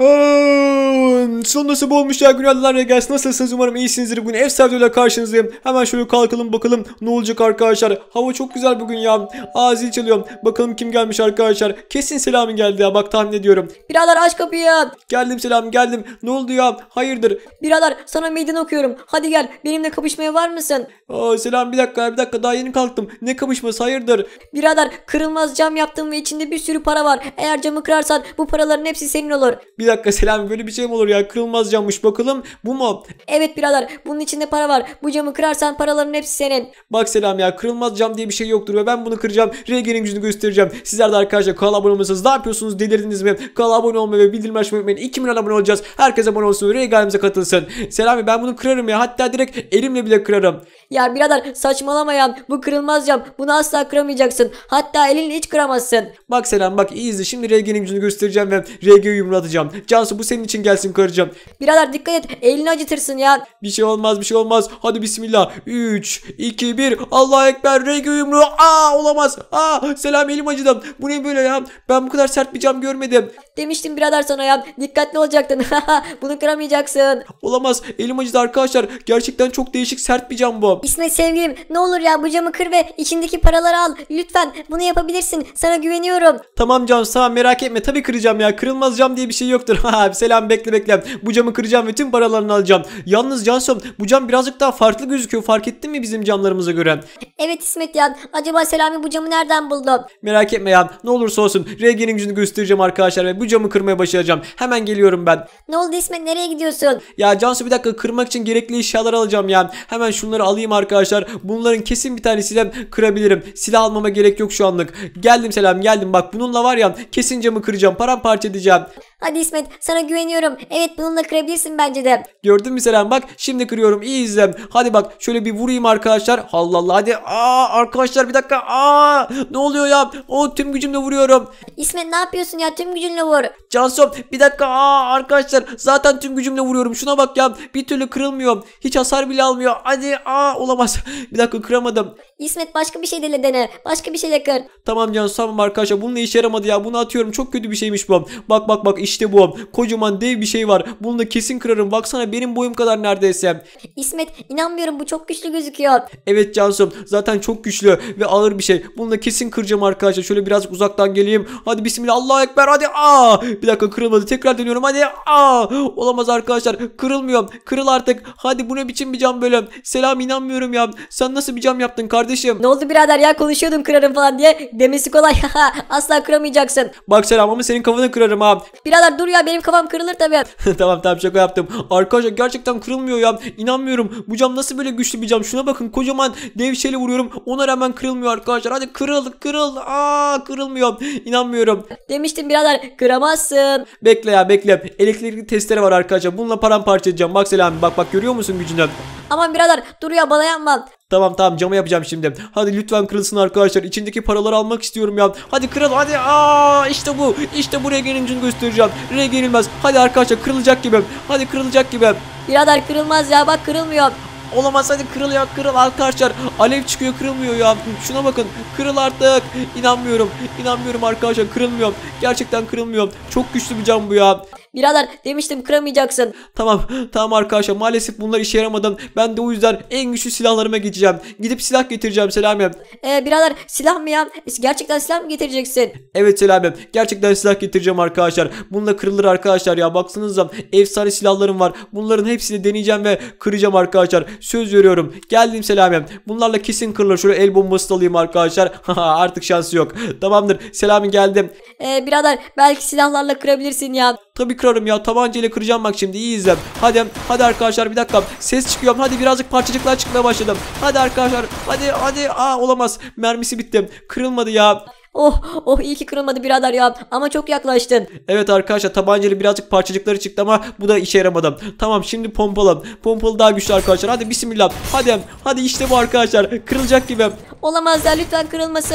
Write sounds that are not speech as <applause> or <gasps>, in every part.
Oh! Gün. Sonunda sabah olmuş ya günaydınlar ya gelsin. Nasılsınız umarım iyisinizdir. Bugün ev sahibiyle karşınızdayım. Hemen şöyle kalkalım bakalım ne olacak arkadaşlar. Hava çok güzel bugün ya. Aa zil Bakalım kim gelmiş arkadaşlar. Kesin Selami geldi ya bak tahmin ediyorum. Birader aç kapıyı. Geldim selam geldim. Ne oldu ya? Hayırdır? Birader sana meydan okuyorum. Hadi gel benimle kapışmaya var mısın? Aa Selami bir dakika bir dakika daha yeni kalktım. Ne kapışması hayırdır? Birader kırılmaz cam yaptım ve içinde bir sürü para var. Eğer camı kırarsan bu paraların hepsi senin olur. Bir dakika selam böyle bir şey şey mi olur ya? Kırılmaz cammış bakalım. Bu mu? Evet birader bunun içinde para var. Bu camı kırarsan paraların hepsi senin. Bak Selam ya kırılmaz cam diye bir şey yoktur ve ben bunu kıracağım. RG'nin gücünü göstereceğim. Sizler de arkadaşlar kanala abone olmasanız ne yapıyorsunuz? Delirdiniz mi? Kanala abone olmayı ve bildirim açmayı unutmayın. 2 milyon abone olacağız. Herkes abone olsun ve RG'mize katılsın. Selami ben bunu kırarım ya. Hatta direkt elimle bile kırarım. Ya birader saçmalamayan bu kırılmaz cam bunu asla kıramayacaksın. Hatta elini hiç kıramazsın. Bak Selam bak iyi izle şimdi RG'nin gücünü göstereceğim ve RG'yi yumrulatacağım. Cansu bu senin için gelsin karıcam. Birader dikkat et elini acıtırsın ya. Bir şey olmaz bir şey olmaz. Hadi bismillah. 3, 2, 1 Allah ekber RG yumruğu. Aa olamaz. Aa Selam elim acıdı. Bu ne böyle ya? Ben bu kadar sert bir cam görmedim. Demiştim birader sana ya. Dikkatli olacaktın. <laughs> bunu kıramayacaksın. Olamaz elim acıdı arkadaşlar. Gerçekten çok değişik sert bir cam bu oğlum. İsmet sevgilim ne olur ya bu camı kır ve içindeki paraları al. Lütfen bunu yapabilirsin. Sana güveniyorum. Tamam Can tamam merak etme tabii kıracağım ya. Kırılmaz cam diye bir şey yoktur. <laughs> selam bekle bekle. Bu camı kıracağım ve tüm paralarını alacağım. Yalnız Cansom bu cam birazcık daha farklı gözüküyor. Fark ettin mi bizim camlarımıza göre? Evet İsmet ya. Acaba Selami bu camı nereden buldu? Merak etme ya. Ne olursa olsun RG'nin gücünü göstereceğim arkadaşlar ve bu camı kırmaya başlayacağım. Hemen geliyorum ben. Ne oldu İsmet nereye gidiyorsun? Ya Cansu bir dakika kırmak için gerekli eşyalar alacağım ya. Hemen şunları alayım alayım arkadaşlar. Bunların kesin bir tanesiyle kırabilirim. Silah almama gerek yok şu anlık. Geldim selam geldim. Bak bununla var ya kesin camı kıracağım. Paramparça edeceğim. Hadi İsmet sana güveniyorum. Evet bununla kırabilirsin bence de. Gördün mü Selam bak şimdi kırıyorum iyi izlem. Hadi bak şöyle bir vurayım arkadaşlar. Allah Allah hadi. Aa arkadaşlar bir dakika. Aa ne oluyor ya? O tüm gücümle vuruyorum. İsmet ne yapıyorsun ya tüm gücünle vur. Cansom bir dakika. Aa arkadaşlar zaten tüm gücümle vuruyorum. Şuna bak ya bir türlü kırılmıyor. Hiç hasar bile almıyor. Hadi aa olamaz. <laughs> Bir dakika kıramadım. İsmet başka bir şeyle dene. Başka bir şeyle kır. Tamam canım, tamam arkadaşlar. bununla işe yaramadı ya. Bunu atıyorum. Çok kötü bir şeymiş bu. Bak bak bak işte bu. Kocaman dev bir şey var. Bunu da kesin kırarım. Baksana benim boyum kadar neredeyse. İsmet inanmıyorum bu çok güçlü gözüküyor. Evet Cansu zaten çok güçlü ve ağır bir şey. Bunu da kesin kıracağım arkadaşlar. Şöyle biraz uzaktan geleyim. Hadi bismillah Allahu ekber hadi. Aa! Bir dakika kırılmadı. Tekrar dönüyorum. Hadi. Aa! Olamaz arkadaşlar. Kırılmıyor. Kırıl artık. Hadi bu ne biçim bir cam böyle. Selam inanmıyorum ya. Sen nasıl bir cam yaptın kardeşim? kardeşim. Ne oldu birader ya konuşuyordun kırarım falan diye. Demesi kolay. <laughs> Asla kıramayacaksın. Bak sen ama senin kafanı kırarım ha. <laughs> Birader dur ya benim kafam kırılır tabi tamam tamam şaka yaptım. Arkadaşlar gerçekten kırılmıyor ya. İnanmıyorum. Bu cam nasıl böyle güçlü bir cam? Şuna bakın kocaman dev şeyle vuruyorum. Ona rağmen kırılmıyor arkadaşlar. Hadi kırıl kırıl. Aa kırılmıyor. İnanmıyorum. Demiştim birader kıramazsın. Bekle ya bekle. Elektrikli testere var arkadaşlar. Bununla paramparça edeceğim. Bak Selami bak bak görüyor musun gücünü? Aman birader dur ya bana yanma. Tamam tamam camı yapacağım şimdi. Hadi lütfen kırılsın arkadaşlar. İçindeki paraları almak istiyorum ya. Hadi kırıl hadi. Aa işte bu. İşte bu regenin göstereceğim. Reg yenilmez. Hadi arkadaşlar kırılacak gibi. Hadi kırılacak gibi. Birader kırılmaz ya bak kırılmıyor. Olamaz hadi kırıl ya kırıl arkadaşlar. Alev çıkıyor kırılmıyor ya. Şuna bakın kırıl artık. İnanmıyorum. İnanmıyorum arkadaşlar kırılmıyor. Gerçekten kırılmıyor. Çok güçlü bir cam bu ya. Birader demiştim kıramayacaksın. Tamam tamam arkadaşlar maalesef bunlar işe yaramadı. Ben de o yüzden en güçlü silahlarıma geçeceğim. Gidip silah getireceğim Selami. Ee, birader silah mı ya? Gerçekten silah mı getireceksin? Evet Selami gerçekten silah getireceğim arkadaşlar. Bununla kırılır arkadaşlar ya baksanıza efsane silahlarım var. Bunların hepsini deneyeceğim ve kıracağım arkadaşlar. Söz veriyorum. Geldim Selami'm. Bunlarla kesin kırılır. Şöyle el bombası alayım arkadaşlar. <laughs> Artık şansı yok. Tamamdır. Selami geldim. Ee, birader belki silahlarla kırabilirsin ya. Tabii kırarım ya. Tabancayla kıracağım bak şimdi. İyi izle. Hadi hadi arkadaşlar bir dakika. Ses çıkıyor. Hadi birazcık parçacıklar çıkmaya başladım. Hadi arkadaşlar. Hadi hadi. Aa olamaz. Mermisi bitti. Kırılmadı ya. Oh oh iyi ki kırılmadı birader ya ama çok yaklaştın. Evet arkadaşlar tabancayla birazcık parçacıkları çıktı ama bu da işe yaramadı. Tamam şimdi pompalı. Pompalı daha güçlü arkadaşlar. Hadi bismillah. Hadi hadi işte bu arkadaşlar. Kırılacak gibi. Olamazlar lütfen kırılmasın.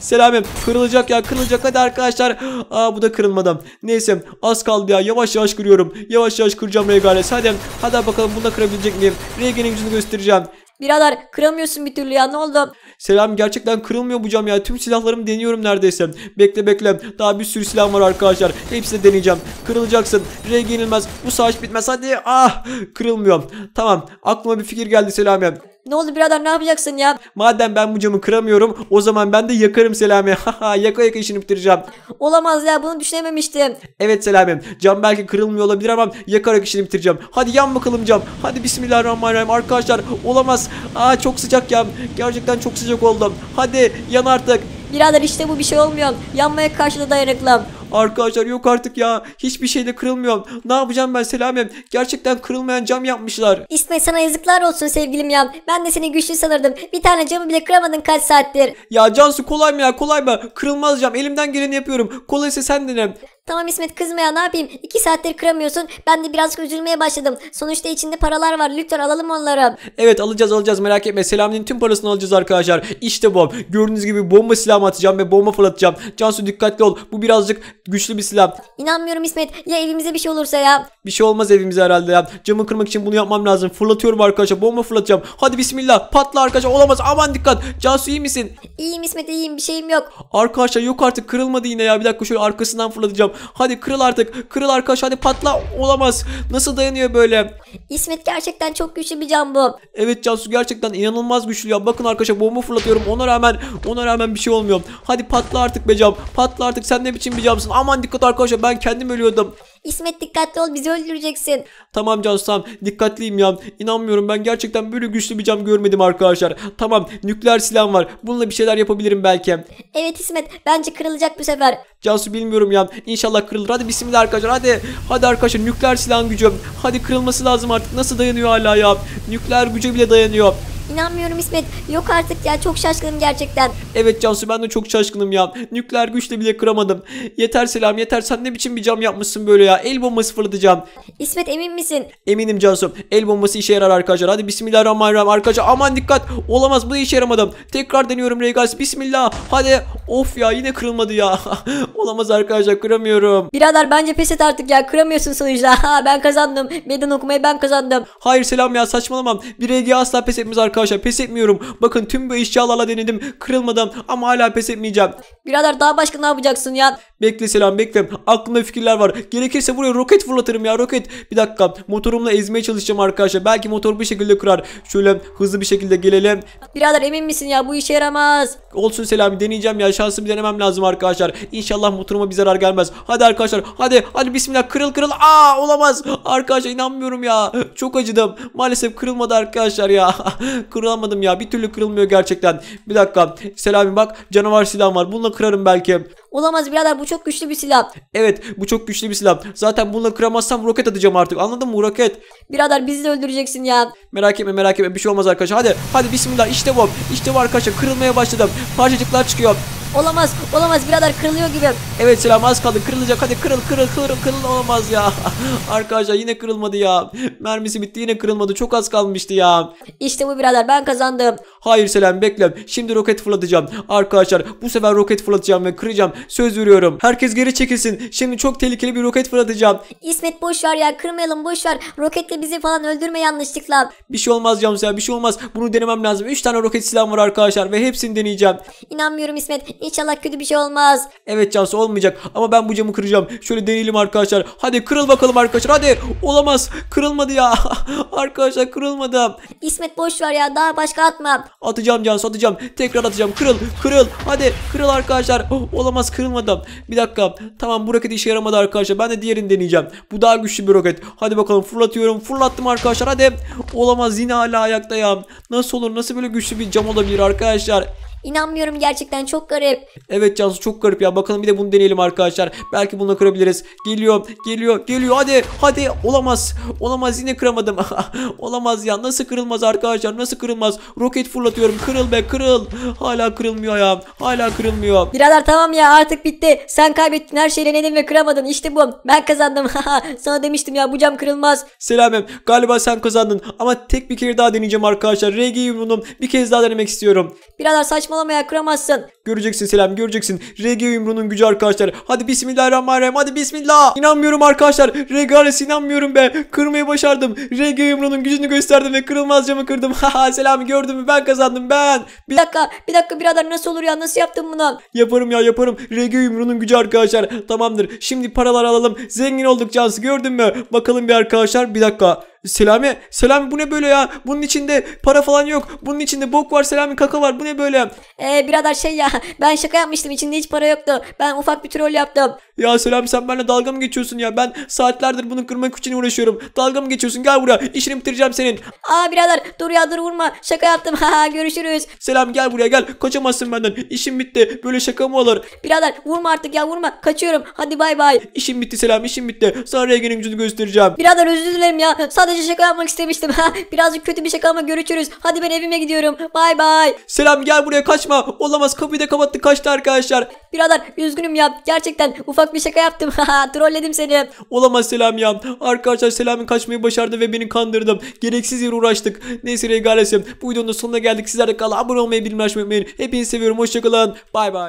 Selamim kırılacak ya kırılacak hadi arkadaşlar. Aa bu da kırılmadı. Neyse az kaldı ya yavaş yavaş kırıyorum. Yavaş yavaş kıracağım Regales. Hadi hadi bakalım bunu da kırabilecek miyim? Regen'in gücünü göstereceğim. Birader kıramıyorsun bir türlü ya ne oldu? Selam gerçekten kırılmıyor bu cam ya. Tüm silahlarımı deniyorum neredeyse. Bekle bekle. Daha bir sürü silah var arkadaşlar. Hepsini deneyeceğim. Kırılacaksın. R yenilmez. Bu savaş bitmez. Hadi ah kırılmıyor. Tamam aklıma bir fikir geldi selam ya. Ne oldu birader ne yapacaksın ya? Madem ben bu camı kıramıyorum o zaman ben de yakarım Selami. <laughs> Haha yaka yaka işini bitireceğim. Olamaz ya bunu düşünememiştim. Evet Selami cam belki kırılmıyor olabilir ama yakarak işini bitireceğim. Hadi yan bakalım cam. Hadi bismillahirrahmanirrahim arkadaşlar olamaz. Aa çok sıcak ya. Gerçekten çok sıcak oldum. Hadi yan artık. Birader işte bu bir şey olmuyor. Yanmaya karşı da dayanıklam. Arkadaşlar yok artık ya. Hiçbir şey kırılmıyorum. Ne yapacağım ben Selamem? Gerçekten kırılmayan cam yapmışlar. İsmet sana yazıklar olsun sevgilim ya. Ben de seni güçlü sanırdım. Bir tane camı bile kıramadın kaç saattir. Ya Cansu kolay mı ya kolay mı? Kırılmaz cam. Elimden geleni yapıyorum. Kolaysa sen denem. Tamam İsmet kızma ya ne yapayım? İki saattir kıramıyorsun. Ben de birazcık üzülmeye başladım. Sonuçta içinde paralar var. Lütfen alalım onları. Evet alacağız alacağız merak etme. Selami'nin tüm parasını alacağız arkadaşlar. İşte bu. Gördüğünüz gibi bomba silahımı atacağım ve bomba fırlatacağım. Cansu dikkatli ol. Bu birazcık güçlü bir silah. İnanmıyorum İsmet. Ya evimize bir şey olursa ya. Bir şey olmaz evimize herhalde ya. Camı kırmak için bunu yapmam lazım. Fırlatıyorum arkadaşlar. Bomba fırlatacağım. Hadi bismillah. Patla arkadaşlar. Olamaz. Aman dikkat. Cansu iyi misin? İyiyim İsmet iyiyim. Bir şeyim yok. Arkadaşlar yok artık. Kırılmadı yine ya. Bir dakika şöyle arkasından fırlatacağım. Hadi kırıl artık. Kırıl arkadaş. Hadi patla. Olamaz. Nasıl dayanıyor böyle? İsmet gerçekten çok güçlü bir cam bu. Evet Cansu gerçekten inanılmaz güçlü ya. Bakın arkadaşlar bomba fırlatıyorum. Ona rağmen ona rağmen bir şey olmuyor. Hadi patla artık be cam. Patla artık. Sen ne biçim bir camsın? olmasın. Aman dikkat arkadaşlar ben kendim ölüyordum. İsmet dikkatli ol bizi öldüreceksin. Tamam Cansam dikkatliyim ya. inanmıyorum ben gerçekten böyle güçlü bir cam görmedim arkadaşlar. Tamam nükleer silah var. Bununla bir şeyler yapabilirim belki. Evet İsmet bence kırılacak bu sefer. Cansu bilmiyorum ya. inşallah kırılır. Hadi bismillah arkadaşlar hadi. Hadi arkadaşlar nükleer silah gücü. Hadi kırılması lazım artık. Nasıl dayanıyor hala ya? Nükleer güce bile dayanıyor. İnanmıyorum İsmet. Yok artık ya çok şaşkınım gerçekten. Evet Cansu ben de çok şaşkınım ya. Nükleer güçle bile kıramadım. Yeter Selam yeter sen ne biçim bir cam yapmışsın böyle ya. El bombası fırlatacağım. İsmet emin misin? Eminim Cansu. El bombası işe yarar arkadaşlar. Hadi bismillahirrahmanirrahim arkadaşlar. Aman dikkat. Olamaz bu da işe yaramadım. Tekrar deniyorum Regals. Bismillah. Hadi. Of ya yine kırılmadı ya. <laughs> Olamaz arkadaşlar kıramıyorum. Birader bence pes et artık ya kıramıyorsun sonuçta. <laughs> Ha ben kazandım. Meydan okumayı ben kazandım. Hayır selam ya saçmalamam. Bir hediye asla pes etmez arkadaşlar. Pes etmiyorum. Bakın tüm bu eşyalarla denedim. kırılmadım ama hala pes etmeyeceğim. Birader daha başka ne yapacaksın ya? Bekle selam bekle. Aklımda fikirler var. Gerekirse buraya roket fırlatırım ya roket. Bir dakika motorumla ezmeye çalışacağım arkadaşlar. Belki motor bir şekilde kırar. Şöyle hızlı bir şekilde gelelim. Birader emin misin ya bu işe yaramaz. Olsun selam deneyeceğim ya şansımı denemem lazım arkadaşlar. İnşallah İnşallah motoruma bir zarar gelmez. Hadi arkadaşlar hadi hadi bismillah kırıl kırıl. Aa olamaz. Arkadaşlar inanmıyorum ya. Çok acıdım. Maalesef kırılmadı arkadaşlar ya. <laughs> Kırılamadım ya. Bir türlü kırılmıyor gerçekten. Bir dakika. Selami bak canavar silahım var. Bununla kırarım belki. Olamaz birader bu çok güçlü bir silah. Evet bu çok güçlü bir silah. Zaten bununla kıramazsam roket atacağım artık anladın mı roket? Birader bizi de öldüreceksin ya. Merak etme merak etme bir şey olmaz arkadaşlar. Hadi hadi bismillah işte bu. İşte bu arkadaşlar kırılmaya başladım. Parçacıklar çıkıyor. Olamaz olamaz birader kırılıyor gibi. Evet selam az kaldı kırılacak hadi kırıl kırıl kırıl kırıl olamaz ya. <laughs> Arkadaşlar yine kırılmadı ya. Mermisi bitti yine kırılmadı çok az kalmıştı ya. İşte bu birader ben kazandım. Hayır selam bekle şimdi roket fırlatacağım. Arkadaşlar bu sefer roket fırlatacağım ve kıracağım. Söz veriyorum. Herkes geri çekilsin. Şimdi çok tehlikeli bir roket fırlatacağım. İsmet boş ver ya kırmayalım boş ver. Roketle bizi falan öldürme yanlışlıkla. Bir şey olmaz Camsu ya bir şey olmaz. Bunu denemem lazım. 3 tane roket silahım var arkadaşlar ve hepsini deneyeceğim. İnanmıyorum İsmet. İnşallah kötü bir şey olmaz. Evet Cansu olmayacak ama ben bu camı kıracağım. Şöyle deneyelim arkadaşlar. Hadi kırıl bakalım arkadaşlar hadi. Olamaz. Kırılmadı ya. <laughs> arkadaşlar kırılmadı. İsmet boş ver ya daha başka atma. Atacağım Cansu atacağım. Tekrar atacağım. Kırıl kırıl. Hadi kırıl arkadaşlar. <gasps> olamaz Elmas kırılmadan. Bir dakika. Tamam bu roket işe yaramadı arkadaşlar. Ben de diğerini deneyeceğim. Bu daha güçlü bir roket. Hadi bakalım fırlatıyorum. Fırlattım arkadaşlar. Hadi. Olamaz yine hala ayakta ya. Nasıl olur? Nasıl böyle güçlü bir cam olabilir arkadaşlar? İnanmıyorum gerçekten çok garip. Evet Cansu çok garip ya. Bakalım bir de bunu deneyelim arkadaşlar. Belki bunu kırabiliriz. Geliyor, geliyor, geliyor. Hadi, hadi. Olamaz. Olamaz yine kıramadım. <laughs> Olamaz ya. Nasıl kırılmaz arkadaşlar? Nasıl kırılmaz? Roket fırlatıyorum. Kırıl be, kırıl. Hala kırılmıyor ya. Hala kırılmıyor. Birader tamam ya artık bitti. Sen kaybettin her şeyi denedin ve kıramadın. İşte bu. Ben kazandım. <laughs> Sana demiştim ya bu cam kırılmaz. Selamem. Galiba sen kazandın. Ama tek bir kere daha deneyeceğim arkadaşlar. RG yumruğunu bir kez daha denemek istiyorum. Birader saçma saçmalamaya kuramazsın. Göreceksin Selam göreceksin. RG Yumru'nun gücü arkadaşlar. Hadi bismillahirrahmanirrahim. Hadi bismillah. İnanmıyorum arkadaşlar. RG Ares inanmıyorum be. Kırmayı başardım. RG Yumru'nun gücünü gösterdim ve kırılmaz camı kırdım. <laughs> Haha Selam gördün mü ben kazandım ben. Bir dakika bir dakika birader nasıl olur ya nasıl yaptın bunu? Yaparım ya yaparım. RG Yumru'nun gücü arkadaşlar. Tamamdır. Şimdi paralar alalım. Zengin olduk cansı gördün mü? Bakalım bir arkadaşlar bir dakika. Selami, Selami bu ne böyle ya? Bunun içinde para falan yok. Bunun içinde bok var, Selami kaka var. Bu ne böyle? Ee birader şey ya. Ben şaka yapmıştım içinde hiç para yoktu. Ben ufak bir troll yaptım. Ya Selam sen benimle dalga mı geçiyorsun ya? Ben saatlerdir bunu kırmak için uğraşıyorum. Dalga mı geçiyorsun? Gel buraya. İşini bitireceğim senin. Aa birader dur ya dur vurma. Şaka yaptım. <laughs> Ha görüşürüz. Selam gel buraya gel. Kaçamazsın benden. İşim bitti. Böyle şaka mı olur? Birader vurma artık ya vurma. Kaçıyorum. Hadi bay bay. İşim bitti Selam işim bitti. Sana Regen'in gücünü göstereceğim. Birader özür dilerim ya. Sadece şaka yapmak istemiştim. <laughs> Ha birazcık kötü bir şaka ama görüşürüz. Hadi ben evime gidiyorum. Bay bay. Selam gel buraya kaçma. Olamaz kapıda de kapattık kaçtı arkadaşlar. Birader üzgünüm ya. Gerçekten ufak bir şaka yaptım. <laughs> Trolledim seni. Olamaz Selam ya. Arkadaşlar Selam'ın kaçmayı başardı ve beni kandırdım. Gereksiz yere uğraştık. Neyse regalesim Bu videonun sonuna geldik. Sizler de abone olmayı bilmeyi unutmayın. Hepinizi seviyorum. Hoşçakalın. Bay bay.